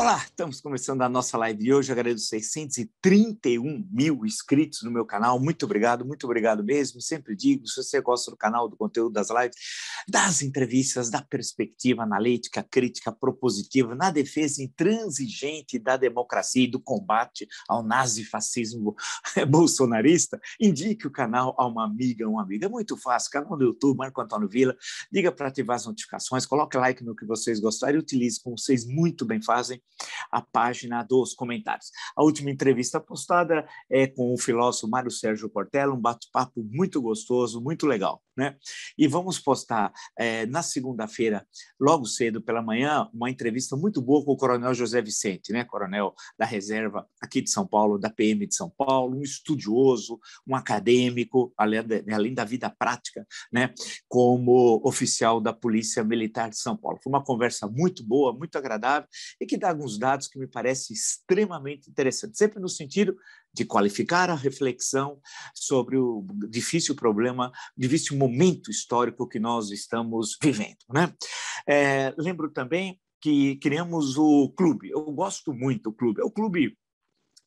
Olá, estamos começando a nossa live de hoje. Eu agradeço 631 mil inscritos no meu canal. Muito obrigado, muito obrigado mesmo. Sempre digo, se você gosta do canal, do conteúdo das lives, das entrevistas, da perspectiva analítica, crítica, propositiva, na defesa intransigente da democracia e do combate ao nazifascismo bolsonarista, indique o canal a uma amiga, um amigo. É muito fácil. Canal do YouTube, Marco Antônio Vila. Liga para ativar as notificações, coloque like no que vocês gostarem, utilize como vocês muito bem fazem a página dos comentários. A última entrevista postada é com o filósofo Mário Sérgio Cortella, um bate-papo muito gostoso, muito legal. Né? E vamos postar é, na segunda-feira, logo cedo pela manhã, uma entrevista muito boa com o Coronel José Vicente, né? Coronel da Reserva aqui de São Paulo, da PM de São Paulo, um estudioso, um acadêmico, além né, além da vida prática, né? Como oficial da Polícia Militar de São Paulo. Foi uma conversa muito boa, muito agradável e que dá alguns alguns dados que me parecem extremamente interessantes, sempre no sentido de qualificar a reflexão sobre o difícil problema, difícil momento histórico que nós estamos vivendo. Né? É, lembro também que criamos o clube. Eu gosto muito do clube. É o clube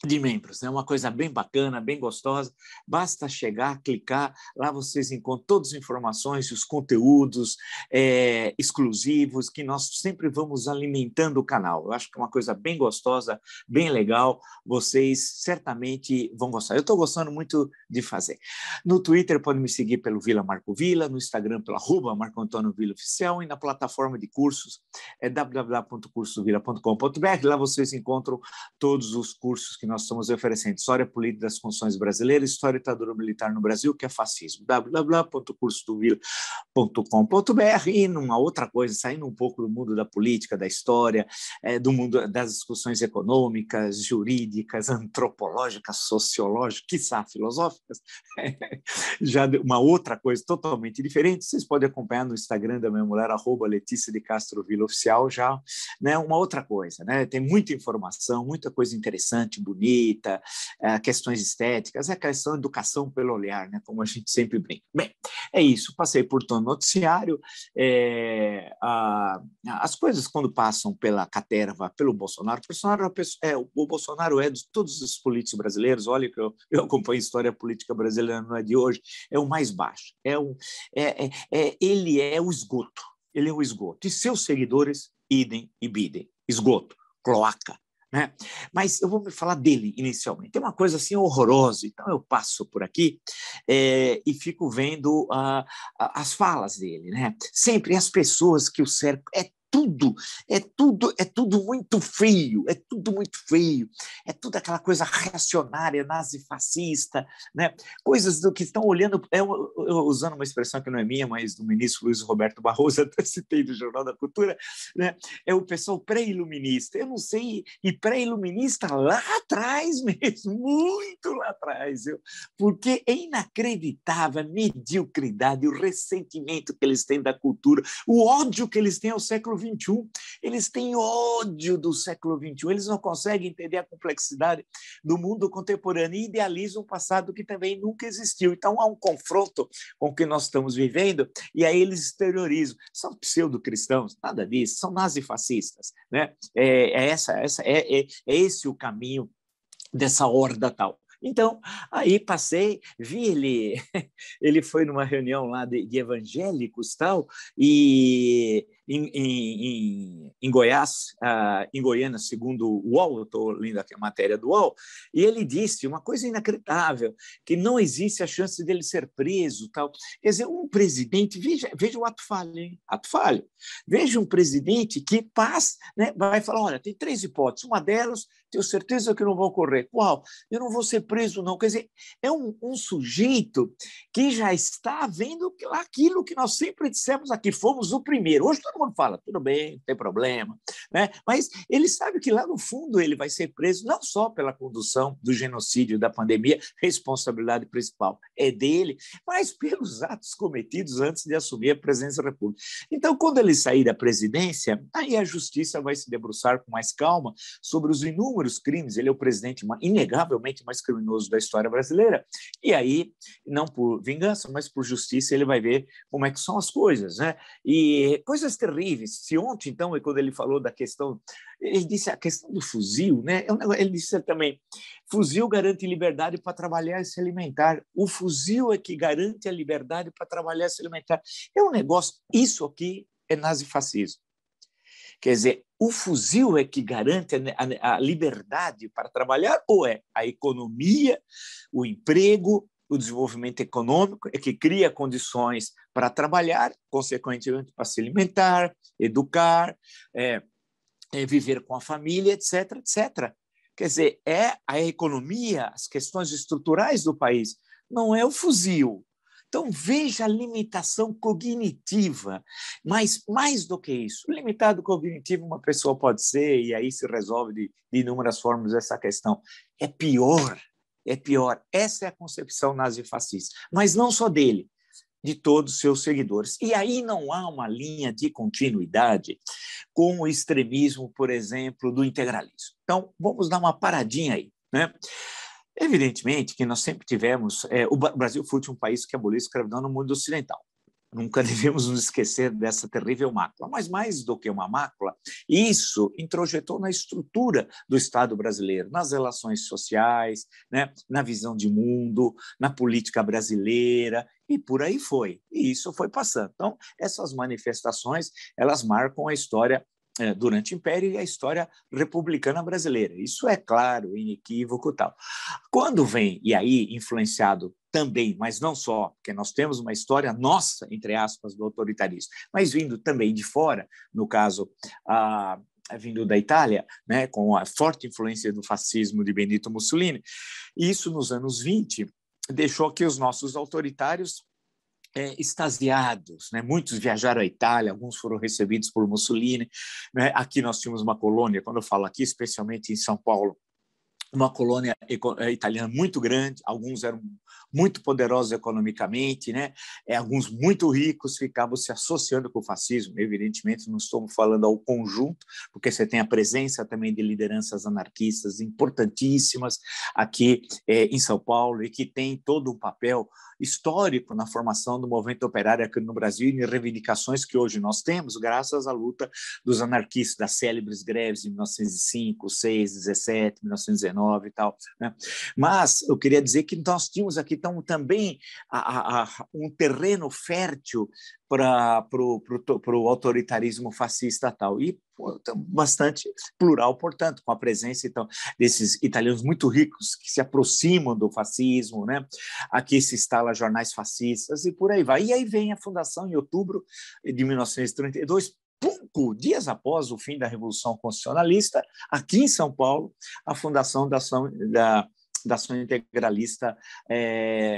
de membros. É né? uma coisa bem bacana, bem gostosa. Basta chegar, clicar, lá vocês encontram todas as informações, os conteúdos é, exclusivos que nós sempre vamos alimentando o canal. Eu acho que é uma coisa bem gostosa, bem legal. Vocês certamente vão gostar. Eu estou gostando muito de fazer. No Twitter pode me seguir pelo Vila Marco Vila, no Instagram pelo arroba Marco Antônio Vila Oficial e na plataforma de cursos é www.cursovila.com.br. Lá vocês encontram todos os cursos que nós nós estamos oferecendo História Política das Funções Brasileiras, História Ditadura Militar no Brasil, que é fascismo, www.cursodovila.com.br e numa outra coisa, saindo um pouco do mundo da política, da história, é, do mundo das discussões econômicas, jurídicas, antropológicas, sociológicas, quiçá filosóficas, já uma outra coisa totalmente diferente, vocês podem acompanhar no Instagram da minha mulher, arroba Letícia de Castro Vila Oficial, já, né, uma outra coisa, né, tem muita informação, muita coisa interessante, bonita, bonita, eh, questões estéticas, é a questão educação pelo olhar, né? como a gente sempre brinca. Bem, é isso, passei por todo o noticiário, é, a, as coisas quando passam pela caterva, pelo Bolsonaro, o Bolsonaro é, é o Bolsonaro é de todos os políticos brasileiros, olha que eu, eu acompanho a história política brasileira, não é de hoje, é o mais baixo, é um, é, é, é, ele é o esgoto, ele é o esgoto, e seus seguidores idem e bidem, esgoto, cloaca, né? Mas eu vou falar dele inicialmente. Tem uma coisa assim horrorosa, então eu passo por aqui é, e fico vendo uh, as falas dele, né? Sempre as pessoas que o cerco É tudo, é tudo, é tudo muito feio é tudo muito feio é tudo aquela coisa reacionária, nazifascista, né? coisas do que estão olhando, eu, eu, usando uma expressão que não é minha, mas do ministro Luiz Roberto Barroso, até citei do Jornal da Cultura, né? é o pessoal pré-iluminista, eu não sei, e pré-iluminista lá atrás mesmo, muito lá atrás, eu, porque é inacreditável a mediocridade, o ressentimento que eles têm da cultura, o ódio que eles têm ao século XXI. Eles têm ódio do século XXI, eles não conseguem entender a complexidade do mundo contemporâneo e idealizam um passado que também nunca existiu. Então há um confronto com o que nós estamos vivendo e aí eles exteriorizam. São pseudo-cristãos, nada disso, são nazifascistas. Né? É, é essa, essa, é, é, é esse o caminho dessa horda tal. Então, aí passei, vi ele, ele foi numa reunião lá de, de evangélicos tal, e em, em, em, Goiás, uh, em Goiânia, segundo o UOL, eu estou lendo aqui a matéria do UOL, e ele disse uma coisa inacreditável, que não existe a chance dele ser preso. tal. Quer dizer, um presidente, veja, veja o ato falho, hein? ato falho. Veja um presidente que passa, né, vai falar, olha, tem três hipóteses, uma delas, tenho certeza que não vão correr. Qual? Eu não vou ser preso, não. Quer dizer, é um, um sujeito que já está vendo aquilo que nós sempre dissemos aqui, fomos o primeiro. Hoje todo mundo fala, tudo bem, não tem problema. Né? Mas ele sabe que lá no fundo ele vai ser preso não só pela condução do genocídio da pandemia, responsabilidade principal é dele, mas pelos atos cometidos antes de assumir a presidência da República. Então, quando ele sair da presidência, aí a justiça vai se debruçar com mais calma sobre os inúmeros crimes. Ele é o presidente inegavelmente mais criminoso da história brasileira. E aí, não por vingança, mas por justiça, ele vai ver como é que são as coisas, né? E coisas terríveis. Se ontem, então, é quando ele falou da questão, ele disse a questão do fuzil, né? É ele disse também, fuzil garante liberdade para trabalhar e se alimentar. O fuzil é que garante a liberdade para trabalhar e se alimentar. É um negócio, isso aqui é nazifascismo. Quer dizer, o fuzil é que garante a, a liberdade para trabalhar ou é a economia, o emprego, o desenvolvimento econômico é que cria condições para trabalhar, consequentemente para se alimentar, educar, é, é viver com a família, etc, etc. Quer dizer, é a economia, as questões estruturais do país, não é o fuzil. Então, veja a limitação cognitiva. Mas, mais do que isso, limitado cognitivo uma pessoa pode ser, e aí se resolve de, de inúmeras formas essa questão. É pior é pior. Essa é a concepção nazifascista. Mas não só dele, de todos os seus seguidores. E aí não há uma linha de continuidade com o extremismo, por exemplo, do integralismo. Então, vamos dar uma paradinha aí. Né? Evidentemente que nós sempre tivemos. É, o Brasil foi um país que aboliu a escravidão no mundo ocidental. Nunca devemos nos esquecer dessa terrível mácula. Mas mais do que uma mácula, isso introjetou na estrutura do Estado brasileiro, nas relações sociais, né? na visão de mundo, na política brasileira e por aí foi. E isso foi passando. Então, essas manifestações, elas marcam a história é, durante o Império e a história republicana brasileira. Isso é claro, inequívoco tal. Quando vem, e aí influenciado também, mas não só, porque nós temos uma história nossa, entre aspas, do autoritarismo, mas vindo também de fora, no caso, a, vindo da Itália, né, com a forte influência do fascismo de Benito Mussolini, isso nos anos 20 deixou que os nossos autoritários é, extasiados. Né? Muitos viajaram à Itália, alguns foram recebidos por Mussolini. Né? Aqui nós tínhamos uma colônia, quando eu falo aqui, especialmente em São Paulo, uma colônia eh, italiana muito grande, alguns eram muito poderosos economicamente, né? Eh, alguns muito ricos ficavam se associando com o fascismo. Evidentemente, não estou falando ao conjunto, porque você tem a presença também de lideranças anarquistas importantíssimas aqui eh, em São Paulo e que tem todo um papel histórico na formação do movimento operário aqui no Brasil e em reivindicações que hoje nós temos, graças à luta dos anarquistas, das célebres greves de 1905, 6, 17, 1919 e tal. Né? Mas eu queria dizer que nós tínhamos aqui então, também a, a, um terreno fértil para o autoritarismo fascista tal. E então, bastante plural, portanto, com a presença então, desses italianos muito ricos que se aproximam do fascismo, né? aqui se instala jornais fascistas e por aí vai. E aí vem a fundação, em outubro de 1932, cinco dias após o fim da Revolução Constitucionalista, aqui em São Paulo, a fundação da, ação, da, da ação integralista é,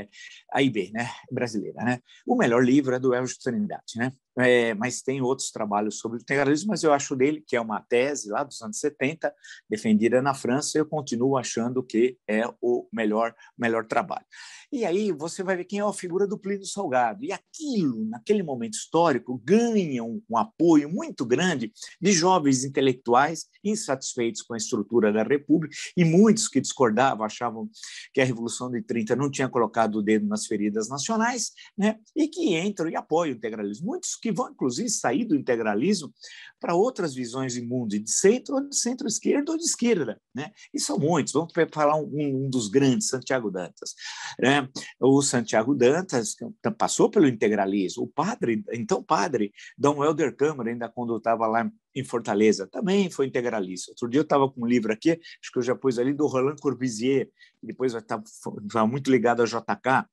eh, AIB, né, brasileira. Né? O melhor livro é do Elgio Trindade. Né? é, mas tem outros trabalhos sobre o integralismo, mas eu acho dele que é uma tese lá dos anos 70, defendida na França, eu continuo achando que é o melhor, melhor trabalho. E aí você vai ver quem é a figura do Plínio Salgado. E aquilo, naquele momento histórico, ganha um, um apoio muito grande de jovens intelectuais insatisfeitos com a estrutura da República e muitos que discordavam, achavam que a Revolução de 30 não tinha colocado o dedo nas feridas nacionais, né? e que entram e apoiam o integralismo. Muitos que vão, inclusive, sair do integralismo para outras visões de mundo, de centro, ou de centro-esquerda ou de esquerda. Né? E são muitos. Vamos falar um, um dos grandes, Santiago Dantas. Né? O Santiago Dantas passou pelo integralismo. O padre, então padre, Dom Helder Câmara, ainda quando eu estava lá em Fortaleza, também foi integralista. Outro dia eu estava com um livro aqui, acho que eu já pus ali, do Roland Corbusier, que depois vai estar tá, muito ligado a JK,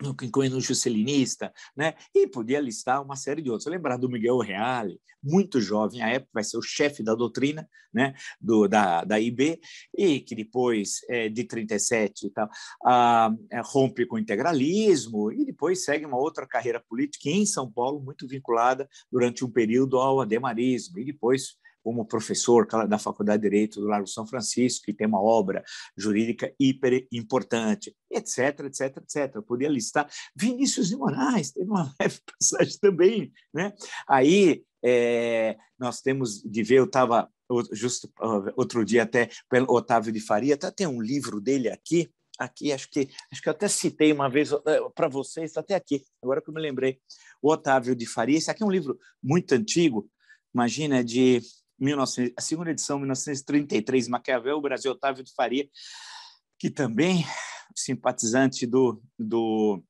no quinquênio juscelinista, né? e podia listar uma série de outros. Lembrar do Miguel Reale, muito jovem à época, vai ser o chefe da doutrina né? do, da, da IB, e que depois é, de 37 e tal, ah, rompe com o integralismo e depois segue uma outra carreira política em São Paulo, muito vinculada durante um período ao ademarismo, e depois como professor da Faculdade de Direito do Largo São Francisco, que tem uma obra jurídica hiper importante, etc, etc, etc. Eu podia listar. Vinícius de Moraes teve uma leve passagem também. Né? Aí é, nós temos de ver, eu estava justo outro dia até pelo Otávio de Faria, até tem um livro dele aqui, aqui, acho que acho que eu até citei uma vez eh, para vocês, tá até aqui, agora que eu me lembrei, o Otávio de Faria, esse aqui é um livro muito antigo, imagina, é de 1900, a segunda edição, 1933, Maquiavel, Brasil Otávio de Faria, que também simpatizante do, do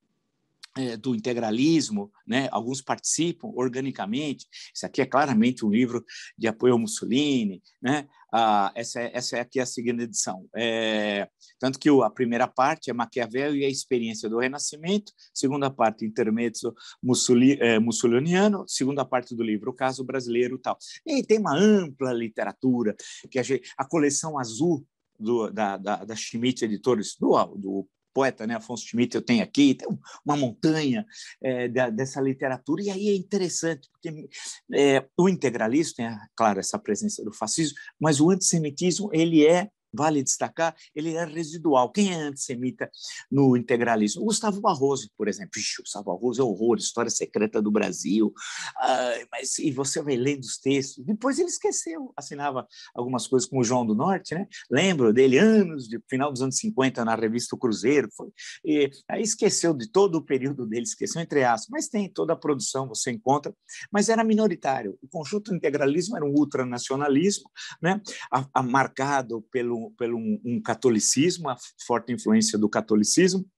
é, do integralismo, né? alguns participam organicamente. Isso aqui é claramente um livro de apoio ao Mussolini. Né? Ah, essa, é, essa é aqui a segunda edição. É, tanto que a primeira parte é Maquiavel e a experiência do Renascimento, segunda parte, Intermezzo Mussoli, é, Mussoliniano, segunda parte do livro, O Caso Brasileiro tal. E tem uma ampla literatura, que a, gente, a coleção azul do, da, da, da Schmidt Editores, do, do poeta, né, Afonso Schmidt, eu tenho aqui, tem uma montanha é, da, dessa literatura, e aí é interessante, porque é, o integralismo tem, é, claro, essa presença do fascismo, mas o antissemitismo ele é vale destacar, ele é residual. Quem é antissemita no integralismo? O Gustavo Barroso, por exemplo. Ixi, o Gustavo Barroso é horror, história secreta do Brasil. Ah, mas, e você vai lendo os textos. Depois ele esqueceu, assinava algumas coisas com o João do Norte, né? Lembro dele anos, de final dos anos 50, na revista o Cruzeiro. Foi, e, aí esqueceu de todo o período dele, esqueceu entre aspas. Mas tem toda a produção, você encontra. Mas era minoritário. O conjunto do integralismo era um ultranacionalismo, né? A, a marcado pelo pelo, um, um catolicismo, a forte influência do catolicismo,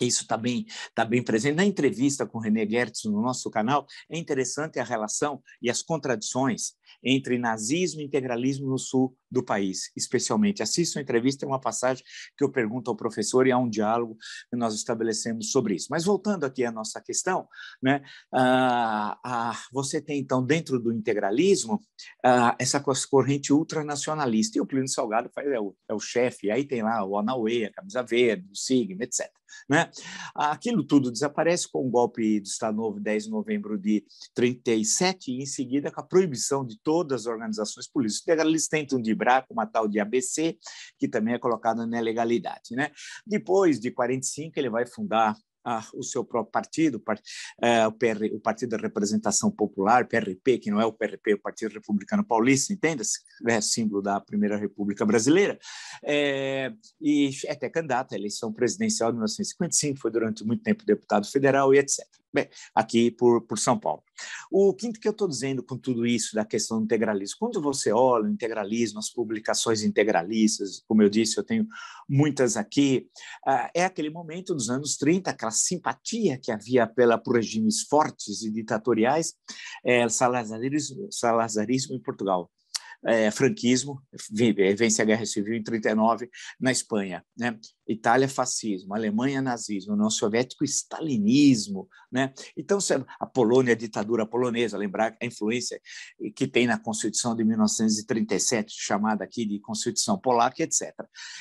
isso está bem, tá bem presente. Na entrevista com o René Guertz no nosso canal, é interessante a relação e as contradições entre nazismo e integralismo no sul do país, especialmente. Assista a entrevista, é uma passagem que eu pergunto ao professor e há um diálogo que nós estabelecemos sobre isso. Mas voltando aqui à nossa questão, né, ah, ah, você tem, então, dentro do integralismo, ah, essa corrente ultranacionalista, e o Plínio Salgado faz, é o, é o chefe, aí tem lá o Anauê, a Camisa Verde, o Sigma, etc. Né? Aquilo tudo desaparece com o golpe do Estado Novo, 10 de novembro de 37, e em seguida com a proibição de todas as organizações políticas. Eles tentam driblar com uma tal de ABC, que também é colocada na legalidade. Né? Depois de 45, ele vai fundar ah, o seu próprio partido, é, o, PR, o Partido da Representação Popular, PRP, que não é o PRP, é o Partido Republicano Paulista, entenda-se, é símbolo da Primeira República Brasileira, é, e é até candidato à eleição presidencial de 1955, foi durante muito tempo deputado federal e etc. Bem, aqui por, por São Paulo. O quinto que eu estou dizendo com tudo isso da questão do integralismo, quando você olha o integralismo, as publicações integralistas, como eu disse, eu tenho muitas aqui, ah, é aquele momento dos anos 30, aquela simpatia que havia pela, por regimes fortes e ditatoriais, é, salazarismo, salazarismo em Portugal é, franquismo, é, vence a Guerra Civil em 39 na Espanha, né? Itália fascismo, Alemanha nazismo, não soviético, estalinismo, né? Então a Polônia a ditadura polonesa, lembrar a influência que tem na Constituição de 1937 chamada aqui de Constituição polaca, etc.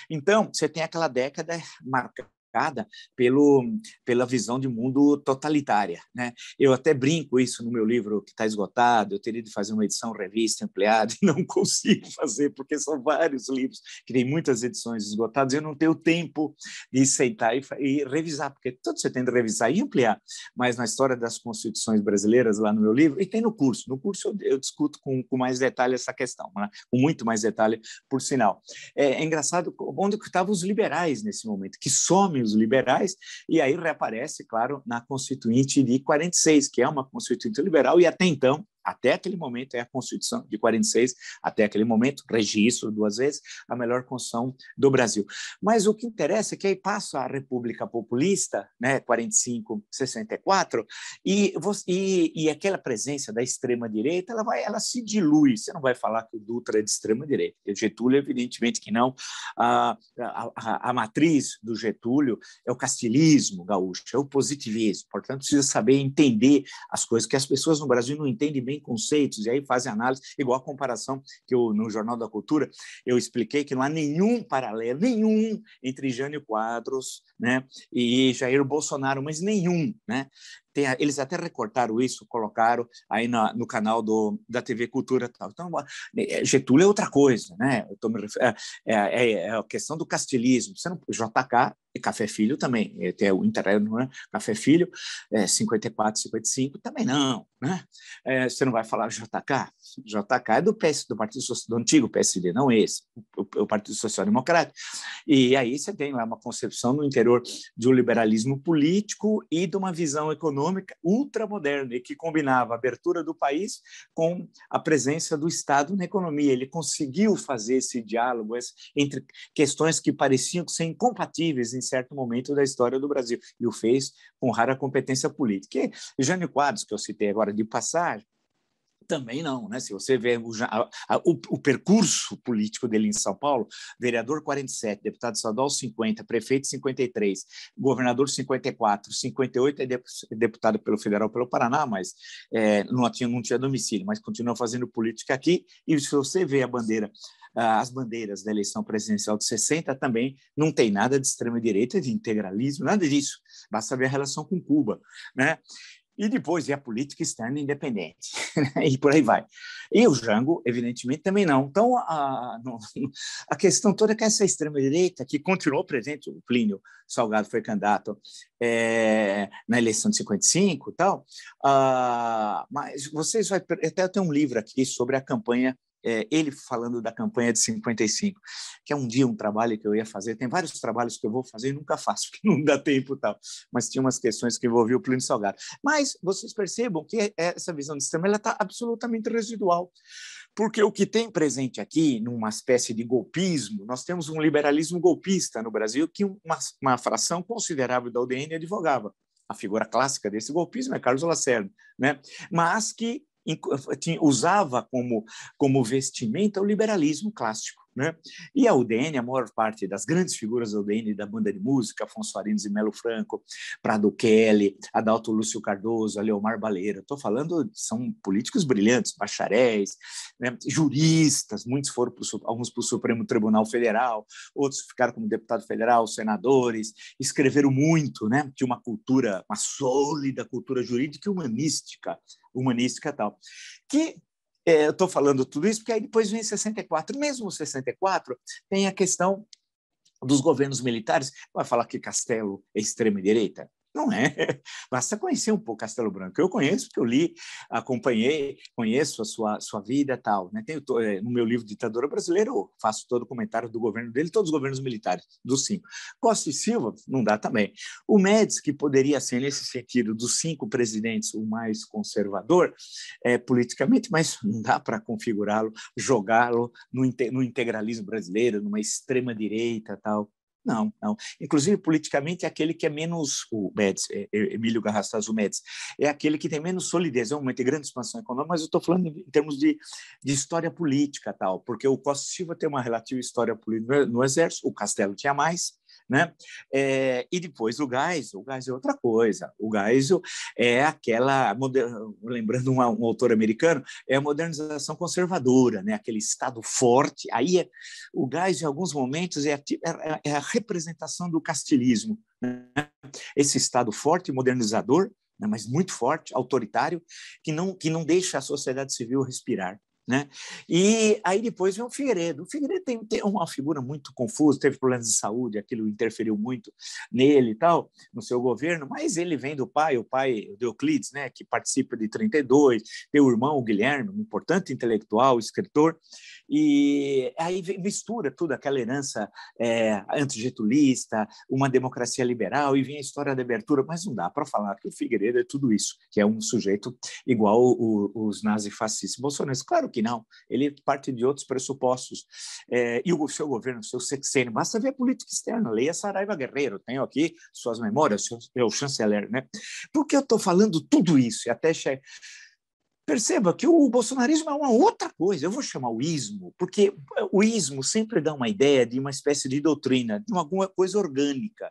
Então você tem aquela década marcada marcada pelo, pela visão de mundo totalitária. Né? Eu até brinco isso no meu livro, que está esgotado, eu teria de fazer uma edição revista ampliada e não consigo fazer, porque são vários livros, que tem muitas edições esgotadas, e eu não tenho tempo de sentar e, e revisar, porque tudo você tem de revisar e ampliar. Mas na história das constituições brasileiras, lá no meu livro, e tem no curso, no curso eu, eu discuto com, com mais detalhe essa questão, né? com muito mais detalhe, por sinal. É, é engraçado onde estavam os liberais nesse momento, que somem liberais, e aí reaparece, claro, na Constituinte de 46, que é uma Constituinte liberal, e até então até aquele momento é a Constituição de 46, até aquele momento, registro duas vezes, a melhor Constituição do Brasil. Mas o que interessa é que aí passa a República Populista, né, 45, 64, e, e, e aquela presença da extrema-direita, ela, vai, ela se dilui, você não vai falar que o Dutra é de extrema-direita, o Getúlio, evidentemente que não, a, a, a matriz do Getúlio é o castilismo gaúcho, é o positivismo, portanto precisa saber entender as coisas que as pessoas no Brasil não entendem bem bem conceitos, e aí fazem análise, igual a comparação que eu, no Jornal da Cultura eu expliquei que não há nenhum paralelo, nenhum entre Jânio Quadros né, e Jair Bolsonaro, mas nenhum. Né? Tem, eles até recortaram isso, colocaram aí na, no canal do, da TV Cultura tal. Então, né, é, Getúlio é outra coisa, né? Eu tô me refer... é, é, é, é a questão do castilismo. Você não, JK e Café Filho também, até o interno, né? Café Filho, é, 54, 55, também não, né? É, você não vai falar JK? JK é do PS, do Partido do antigo PSD, não esse, o, o Partido Social Democrata. E aí você tem lá uma concepção no interior de um liberalismo político e de uma visão econômica ultramoderna, e que combinava a abertura do país com a presença do Estado na economia. Ele conseguiu fazer esse diálogo entre questões que pareciam ser incompatíveis em certo momento da história do Brasil, e o fez com rara competência política. E Jânio Quadros, que eu citei agora de passagem, também não, né? Se você vê o, a, o, o, percurso político dele em São Paulo, vereador 47, deputado estadual 50, prefeito 53, governador 54, 58 é deputado pelo federal pelo Paraná, mas é, não tinha não tinha domicílio, mas continua fazendo política aqui. E se você vê a bandeira as bandeiras da eleição presidencial de 60 também não tem nada de extrema direita, de integralismo, nada disso. Basta ver a relação com Cuba, né? E depois é a política externa independente, né? e por aí vai. E o Jango, evidentemente, também não. Então, a, a questão toda é que essa extrema-direita, que continuou presente, o Plínio Salgado foi candidato é, na eleição de 55 tal, ah, mas vocês vão. Até eu tenho um livro aqui sobre a campanha é, ele falando da campanha de 55, que é um dia um trabalho que eu ia fazer. Tem vários trabalhos que eu vou fazer e nunca faço, porque não dá tempo e tal. Mas tinha umas questões que envolviam o Plínio Salgado. Mas vocês percebam que é, essa visão de sistema está absolutamente residual. Porque o que tem presente aqui, numa espécie de golpismo, nós temos um liberalismo golpista no Brasil que uma, uma fração considerável da UDN advogava. A figura clássica desse golpismo é Carlos Lacerda, né? mas que eh, usava como, como vestimenta o liberalismo clássico. Né? E a UDN, a maior parte das grandes figuras da UDN, da banda de música, Afonso Arinos e Melo Franco, Prado Kelly, Adalto Lúcio Cardoso, Leomar Baleira, estou falando, são políticos brilhantes, bacharéis, né? juristas, muitos foram, pro, alguns para o Supremo Tribunal Federal, outros ficaram como deputado federal, senadores, escreveram muito, né? de uma cultura, uma sólida cultura jurídica e humanística, humanística tal, que é, eu estou falando tudo isso porque aí depois vem 64. Mesmo 64, tem a questão dos governos militares. Vai falar que Castelo é extrema-direita? Não é. Basta conhecer um pouco Castelo Branco. Eu conheço porque eu li, acompanhei, conheço a sua, sua vida tal. Né? Tenho, eh, no meu livro Ditadura Brasileira, eu faço todo o comentário do governo dele, todos os governos militares, dos cinco. Costa e Silva, não dá também. O Médici, que poderia ser, nesse sentido, dos cinco presidentes, o mais conservador é, politicamente, mas não dá para configurá-lo, jogá-lo no, no integralismo brasileiro, numa extrema-direita tal. Não, não. Inclusive, politicamente, é aquele que é menos, o Médici, é, é, Emílio Garrastazu Médici, é aquele que tem menos solidez, é um momento de grande expansão econômica, mas eu estou falando em termos de, de história política tal, porque o Costa Silva tem uma relativa história política no, no Exército, o Castelo tinha mais, né? É, e depois o gás, o gás é outra coisa. O gás é aquela, lembrando um, um autor americano, é a modernização conservadora, né? aquele Estado forte. Aí é, o gás, em alguns momentos, é a, é, é, é a representação do castilismo. Né? Esse Estado forte, modernizador, né? mas muito forte, autoritário, que não, que não deixa a sociedade civil respirar. Né? E aí depois vem o Figueiredo. O Figueiredo tem, tem, uma figura muito confusa, teve problemas de saúde, aquilo interferiu muito nele e tal, no seu governo, mas ele vem do pai, o pai de Euclides, né, que participa de 32, tem o irmão, o Guilherme, um importante intelectual, escritor, e aí mistura tudo aquela herança é, antigetulista, uma democracia liberal, e vem a história da abertura, mas não dá para falar que o Figueiredo é tudo isso, que é um sujeito igual o, os nazifascistas bolsonaristas. Claro que não, ele parte de outros pressupostos. É, e o seu governo, o seu sexênio, basta ver a política externa, leia Saraiva Guerreiro, tenho aqui suas memórias, seu, meu chanceler. Né? Por que eu estou falando tudo isso? E até che Perceba que o bolsonarismo é uma outra coisa, eu vou chamar o ismo, porque o ismo sempre dá uma ideia de uma espécie de doutrina, de alguma coisa orgânica.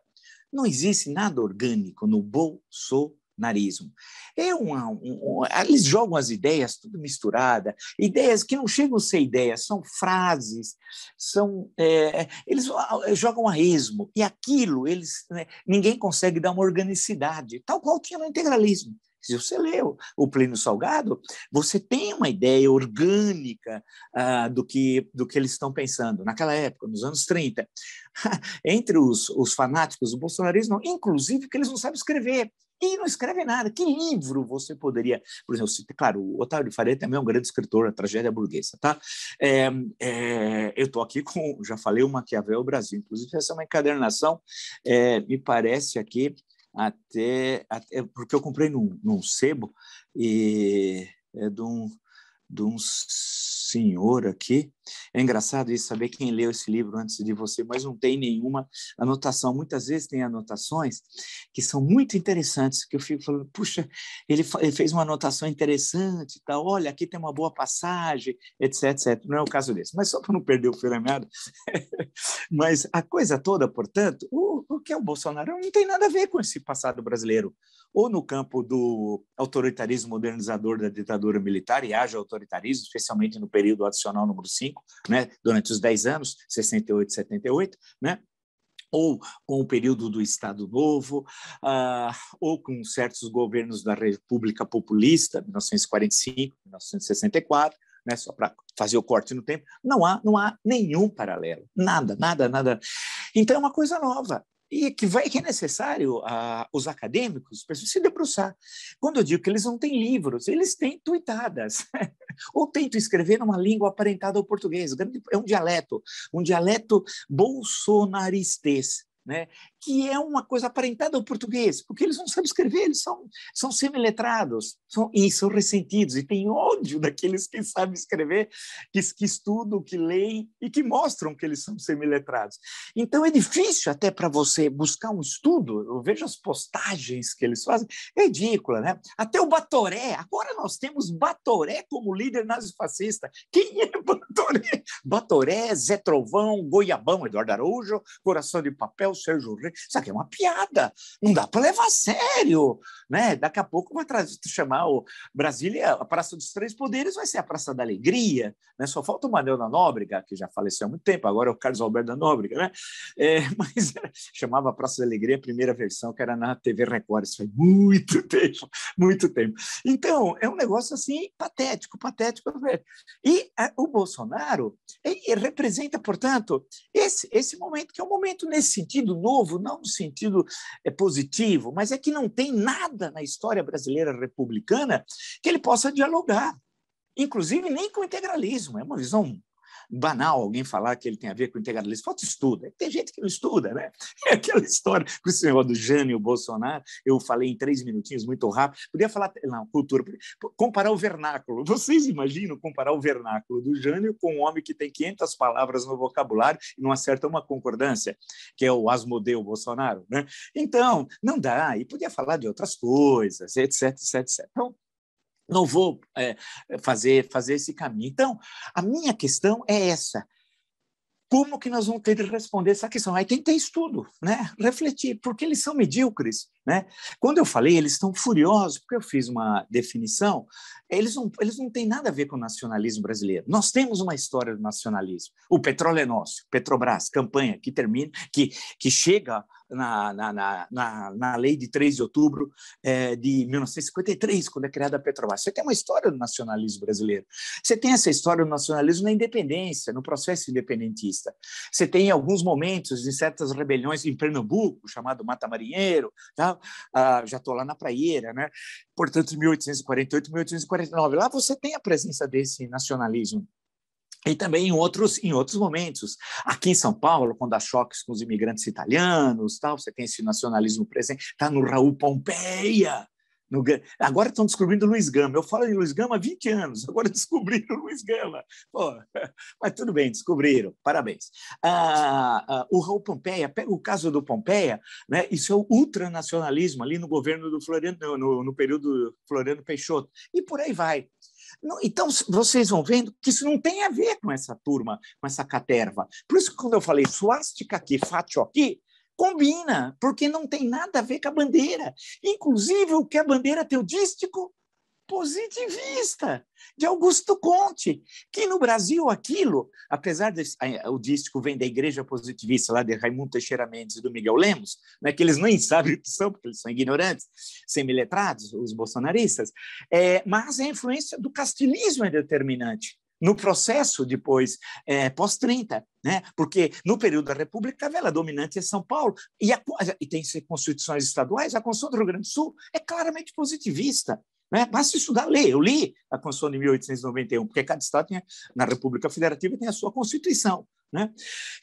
Não existe nada orgânico no bolsonarismo. É uma, um, eles jogam as ideias tudo misturada, ideias que não chegam a ser ideias, são frases, são é, eles ah, jogam a esmo, e aquilo eles né, ninguém consegue dar uma organicidade, tal qual tinha no integralismo. Se você lê o, Plínio Salgado, você tem uma ideia orgânica ah, do, que, do que eles estão pensando. Naquela época, nos anos 30, entre os, os fanáticos do bolsonarismo, inclusive que eles não sabem escrever e não escreve nada. Que livro você poderia. Por exemplo, claro, o Otávio de Faria também é um grande escritor, a tragédia burguesa, tá? É, é, eu estou aqui com, já falei, o Maquiavel é Brasil, inclusive essa é uma encadernação, é, me parece aqui, até, até porque eu comprei num, num sebo e é de um, de um senhor aqui. É engraçado isso, saber quem leu esse livro antes de você, mas não tem nenhuma anotação. Muitas vezes tem anotações que são muito interessantes, que eu fico falando, puxa, ele, ele fez uma anotação interessante, tá? olha, aqui tem uma boa passagem, etc, etc. Não é o caso desse, mas só para não perder o fio da meada. mas a coisa toda, portanto, o porque é o Bolsonaro não tem nada a ver com esse passado brasileiro. Ou no campo do autoritarismo modernizador da ditadura militar, e haja autoritarismo, especialmente no período adicional número 5, né, durante os 10 anos, 68, 78, né, ou com o período do Estado Novo, uh, ou com certos governos da República Populista, 1945, 1964, né, só para fazer o corte no tempo, não há, não há nenhum paralelo, nada, nada, nada. Então é uma coisa nova e que vai que é necessário a, ah, os acadêmicos se debruçar. Quando eu digo que eles não têm livros, eles têm tuitadas. Ou tentam escrever numa língua aparentada ao português. É um dialeto, um dialeto bolsonaristês. Né? que é uma coisa aparentada ao português, porque eles não sabem escrever, eles são, são semiletrados, são, e são ressentidos, e têm ódio daqueles que sabem escrever, que, que estudam, que leem e que mostram que eles são semiletrados. Então, é difícil até para você buscar um estudo, eu vejo as postagens que eles fazem, é ridícula, né? Até o Batoré, agora nós temos Batoré como líder nazifascista. Quem é Batoré? Batoré, Zé Trovão, Goiabão, Eduardo Araújo, Coração de Papel, Sérgio Reis, isso aqui é uma piada, não dá para levar a sério. Né? Daqui a pouco vai chamar o Brasília, a Praça dos Três Poderes vai ser a Praça da Alegria, né? só falta o Manuel da Nóbrega, que já faleceu há muito tempo, agora é o Carlos Alberto da Nóbrega, né? É, mas chamava a Praça da Alegria a primeira versão, que era na TV Record, isso foi muito tempo, muito tempo. Então, é um negócio assim patético, patético. Velho. E a, eh, o Bolsonaro ele representa, portanto, esse, esse momento, que é um momento nesse sentido novo, não no sentido é, positivo, mas é que não tem nada na história brasileira republicana que ele possa dialogar, inclusive nem com o integralismo. É uma visão banal alguém falar que ele tem a ver com integralismo. Falta estudo. Tem gente que não estuda, né? É aquela história com esse negócio do Jânio Bolsonaro. Eu falei em três minutinhos, muito rápido. Podia falar, não, cultura. Comparar o vernáculo. Vocês imaginam comparar o vernáculo do Jânio com um homem que tem 500 palavras no vocabulário e não acerta uma concordância, que é o Asmodeu Bolsonaro, né? Então, não dá. E podia falar de outras coisas, etc, etc, etc. Então, não vou é, fazer, fazer esse caminho. Então, a minha questão é essa. Como que nós vamos ter de responder essa questão? Aí tem que ter estudo, né? refletir, porque eles são medíocres. Né? Quando eu falei, eles estão furiosos, porque eu fiz uma definição, eles não, eles não têm nada a ver com o nacionalismo brasileiro. Nós temos uma história do nacionalismo. O petróleo é nosso, Petrobras, campanha que termina, que, que chega na, na, na, na, lei de 3 de outubro é, de 1953, quando é criada a Petrobras. Você tem uma história do nacionalismo brasileiro. Você tem essa história do nacionalismo na independência, no processo independentista. Você tem alguns momentos de certas rebeliões em Pernambuco, chamado Mata Marinheiro, tá? ah, já estou lá na praieira, né? portanto, 1848, 1849. Lá você tem a presença desse nacionalismo e também em outros, em outros momentos. Aqui em São Paulo, quando há choques com os imigrantes italianos, tal, você tem esse nacionalismo presente, está no Raul Pompeia. No, agora estão descobrindo Luiz Gama. Eu falo de Luiz Gama há 20 anos, agora descobriram Luiz Gama. Pô, mas tudo bem, descobriram, parabéns. Ah, ah, o Raul Pompeia, pega o caso do Pompeia, né, isso é o ultranacionalismo ali no governo do Floriano, no, no período Floriano Peixoto, e por aí vai. Então, vocês vão vendo que isso não tem a ver com essa turma, com essa caterva. Por isso que quando eu falei suástica aqui, fátio aqui, combina, porque não tem nada a ver com a bandeira. Inclusive, o que a bandeira teodístico positivista de Augusto Conte, que no Brasil aquilo, apesar de eh, o dístico vem da igreja positivista lá de Raimundo Teixeira Mendes e do Miguel Lemos, né, que eles nem sabem o que são, porque eles são ignorantes, semiletrados, os bolsonaristas, é, mas é a influência do castilismo é determinante no processo depois, é, pós-30, né? porque no período da República a vela dominante é São Paulo, e, a, e tem constituições estaduais, a Constituição do Rio Grande do Sul é claramente positivista, né? Basta estudar, ler. Eu li a Constituição de 1891, porque cada Estado tinha, na República Federativa tem a sua Constituição. Né?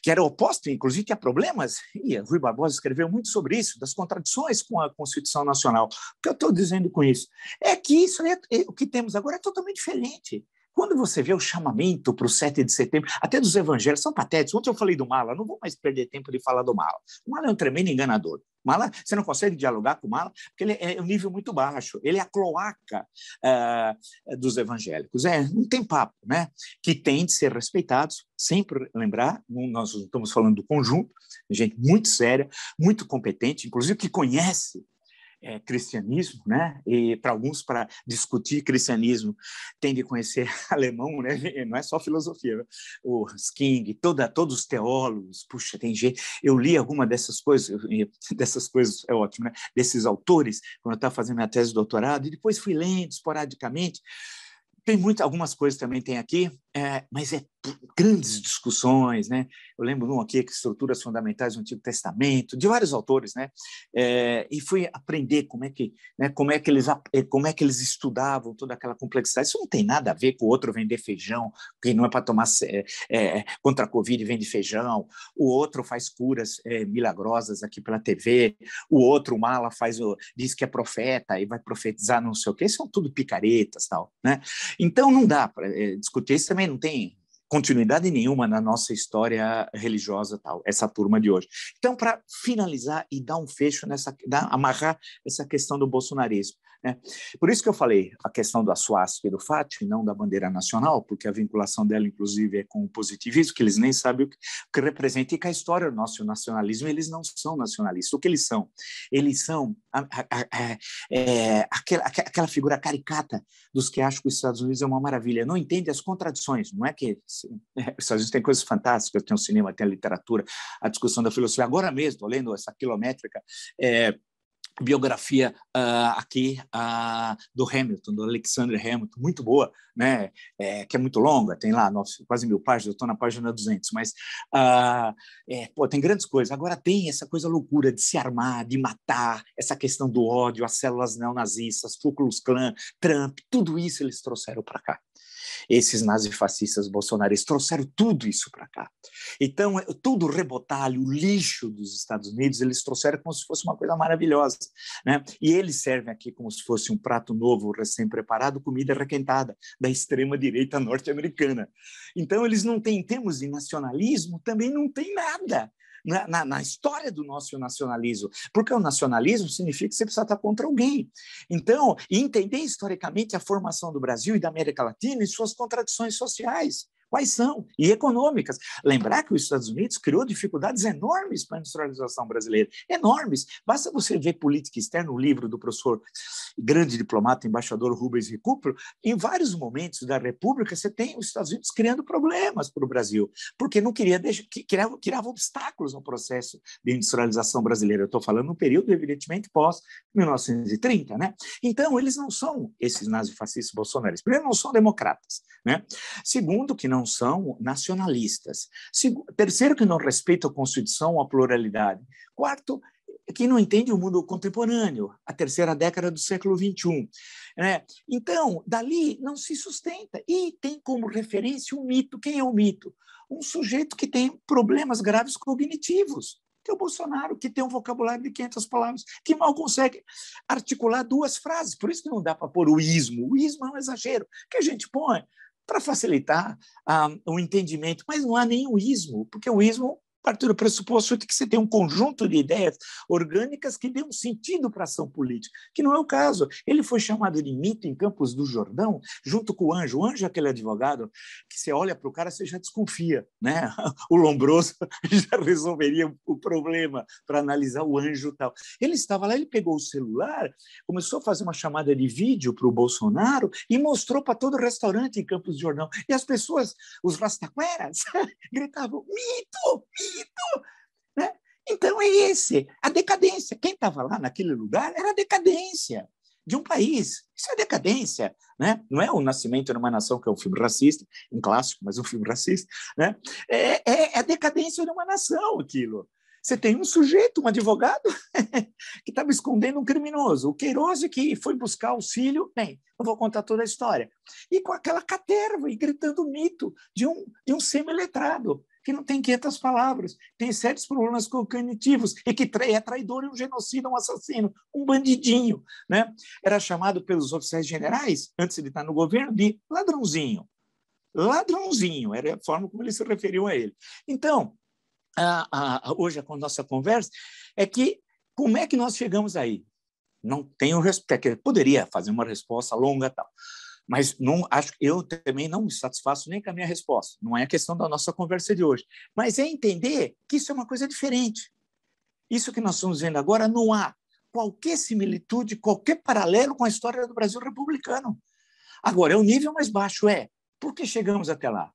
que era oposta, inclusive, que problemas, e Rui Barbosa escreveu muito sobre isso, das contradições com a Constituição Nacional. O que eu estou dizendo com isso? É que isso é, é, o que temos agora é totalmente diferente. Quando você vê o chamamento para o 7 de setembro, até dos evangelhos, são patéticos. Ontem eu falei do Mala, não vou mais perder tempo de falar do Mala. O Mala é um tremendo enganador. Mala, você não consegue dialogar com Mala, porque ele é, é um nível muito baixo. Ele é a cloaca uh, dos evangélicos. É, não tem papo, né? Que tem de ser respeitados, sempre lembrar, nós estamos falando do conjunto, gente muito séria, muito competente, inclusive que conhece é, cristianismo, né? E para alguns, para discutir cristianismo, tem de conhecer alemão, né? não é só filosofia. Né? O King, toda, todos os teólogos, puxa, tem gente. Eu li alguma dessas coisas, dessas coisas é ótimo, né? Desses autores, quando eu estava fazendo minha tese de doutorado, e depois fui lendo esporadicamente. Tem muitas, algumas coisas também tem aqui, é, mas é grandes discussões, né? Eu lembro um aqui, que Estruturas Fundamentais do Antigo Testamento, de vários autores, né? É, e fui aprender como é que, né, como é que eles, eh, como é que eles estudavam toda aquela complexidade. Isso não tem nada a ver com o outro vender feijão, que não é para tomar é, é, contra a Covid vende feijão. O outro faz curas milagrosas aqui pela TV. O outro, o mala, faz o, diz que é profeta e vai profetizar não sei o quê. São tudo picaretas, tal, né? Então não dá para discutir isso também não tem continuidade nenhuma na nossa história religiosa tal, essa turma de hoje. Então, para finalizar e dar um fecho nessa, dar, amarrar essa questão do bolsonarismo, né? Por isso que eu falei a questão do assuasco e do fato e não da bandeira nacional, porque a vinculação dela, inclusive, é com o positivismo, que eles nem sabem o que, o que representa e que a história do nosso nacionalismo, eles não são nacionalistas. O que eles são? Eles são a, a, a, é, aquela, aquela figura caricata dos que acham que os Estados Unidos é uma maravilha, não entende as contradições, não é que os Estados Unidos tem coisas fantásticas, tem o cinema, tem a literatura, a discussão da filosofia. Agora mesmo, lendo essa quilométrica é, biografia uh, aqui uh, do Hamilton, do Alexander Hamilton, muito boa, né? É, que é muito longa, tem lá nossa, quase mil páginas, eu estou na página 200, mas uh, é, pô, tem grandes coisas. Agora tem essa coisa loucura de se armar, de matar, essa questão do ódio, as células neonazistas, Foucault's clan Trump, tudo isso eles trouxeram para cá. Esses nazifascistas bolsonaristas trouxeram tudo isso para cá. Então, é, tudo o rebotalho, o lixo dos Estados Unidos, eles trouxeram como se fosse uma coisa maravilhosa. Né? E eles servem aqui como se fosse um prato novo, recém-preparado, comida requentada, da extrema-direita norte-americana. Então, eles não têm, em termos de nacionalismo, também não tem nada na, na, na, história do nosso nacionalismo, porque o nacionalismo significa que você precisa estar contra alguém. Então, entender historicamente a formação do Brasil e da América Latina e suas contradições sociais. Quais são? E econômicas. Lembrar que os Estados Unidos criou dificuldades enormes para a industrialização brasileira. Enormes. Basta você ver política externa, o livro do professor grande diplomata, embaixador Rubens Recupero, em vários momentos da República você tem os Estados Unidos criando problemas para o Brasil, porque não queria deixar, criava, criava obstáculos no processo de industrialização brasileira. Eu estou falando no período, evidentemente, pós 1930, né? Então, eles não são esses nazifascistas bolsonaristas. Primeiro, não são democratas, né? Segundo, que não são nacionalistas. Terceiro, que não respeitam a Constituição, a pluralidade. Quarto, quem não entende o mundo contemporâneo, a terceira década do século XXI. Né? Então, dali não se sustenta e tem como referência um mito. Quem é o mito? Um sujeito que tem problemas graves cognitivos, que é o Bolsonaro, que tem um vocabulário de 500 palavras, que mal consegue articular duas frases. Por isso que não dá para pôr o ismo. O ismo é um exagero que a gente põe para facilitar ah, o entendimento, mas não há nenhum ismo, porque o ismo Parte do pressuposto de que você tem um conjunto de ideias orgânicas que dê um sentido para a ação política, que não é o caso. Ele foi chamado de mito em Campos do Jordão, junto com o Anjo. O Anjo é aquele advogado que você olha para o cara, você já desconfia. Né? O Lombroso já resolveria o problema para analisar o Anjo tal. Ele estava lá, ele pegou o celular, começou a fazer uma chamada de vídeo para o Bolsonaro e mostrou para todo o restaurante em Campos do Jordão. E as pessoas, os rastaqueras, gritavam, mito, mito! então, né? então é esse, a decadência. Quem estava lá naquele lugar era a decadência de um país. Isso é decadência, né? Não é o nascimento de uma nação que é um filme racista, um clássico, mas um filme racista, né? É, é, é a decadência de uma nação aquilo. Você tem um sujeito, um advogado, que estava escondendo um criminoso. O Queiroz que foi buscar auxílio, bem, não vou contar toda a história. E com aquela caterva e gritando mito de um, de um semi-letrado que não tem 500 palavras, tem sérios problemas cognitivos e que é traidor, um genocida, um assassino, um bandidinho. Né? Era chamado pelos oficiais generais, antes de estar no governo, de ladrãozinho. Ladrãozinho, era a forma como eles se referiam a ele. Então, a, a, hoje a nossa conversa é que como é que nós chegamos aí? Não tenho resposta, poderia fazer uma resposta longa tal. Mas não acho eu também não me satisfaço nem com a minha resposta. Não é a questão da nossa conversa de hoje, mas é entender que isso é uma coisa diferente. Isso que nós estamos vendo agora não há qualquer similitude, qualquer paralelo com a história do Brasil republicano. Agora, é o nível mais baixo é. Por que chegamos até lá?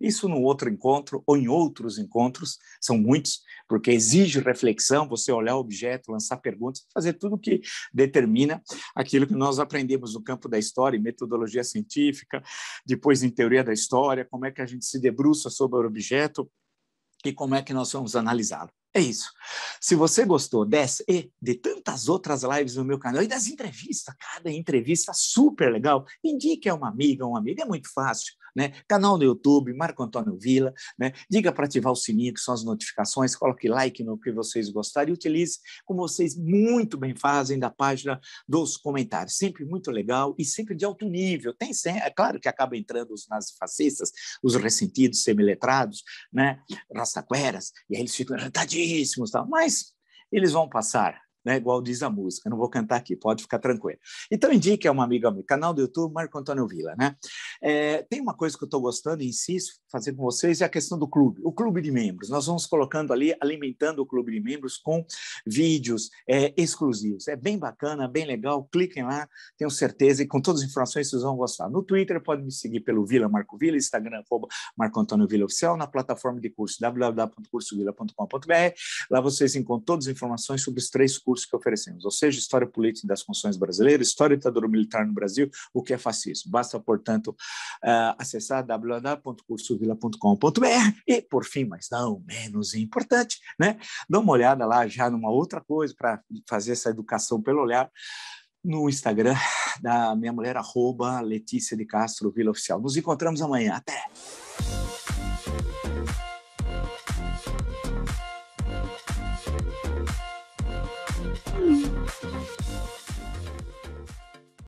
Isso no outro encontro ou em outros encontros, são muitos, porque exige reflexão, você olhar o objeto, lançar perguntas, fazer tudo que determina aquilo que nós aprendemos no campo da história, em metodologia científica, depois em teoria da história, como é que a gente se debruça sobre o objeto e como é que nós vamos analisá-lo. É isso. Se você gostou dessa e de tantas outras lives no meu canal e das entrevistas, cada entrevista super legal, indique a uma amiga, um amigo, é muito fácil. Né? Canal no YouTube, Marco Antônio Vila. Né? Diga para ativar o sininho, que são as notificações. Coloque like no que vocês gostarem. E utilize, como vocês muito bem fazem, da página dos comentários. Sempre muito legal e sempre de alto nível. Tem, é claro que acaba entrando os nazifascistas, os ressentidos, semiletrados, né? rastaqueras, e aí eles ficam irritadíssimos. Mas eles vão passar né? igual diz a música. Eu não vou cantar aqui, pode ficar tranquilo. Então, indique a uma amiga meu, canal do YouTube Marco Antônio Vila. Né? É, tem uma coisa que eu estou gostando, insisto, fazer com vocês, é a questão do clube, o clube de membros. Nós vamos colocando ali, alimentando o clube de membros com vídeos é, exclusivos. É bem bacana, bem legal, cliquem lá, tenho certeza, e com todas as informações vocês vão gostar. No Twitter, pode me seguir pelo Vila Marco Vila, Instagram, arroba Marco Antônio Vila Oficial, na plataforma de curso www.cursovila.com.br. Lá vocês encontram todas as informações sobre os três cursos cursos que oferecemos, ou seja, História Política das Funções Brasileiras, História Ditadura Militar no Brasil, o que é fascismo. Basta, portanto, uh, acessar www.cursovila.com.br e, por fim, mas não menos importante, né? dá uma olhada lá já numa outra coisa para fazer essa educação pelo olhar no Instagram da minha mulher, arroba Letícia de Castro Vila Oficial. Nos encontramos amanhã. Até!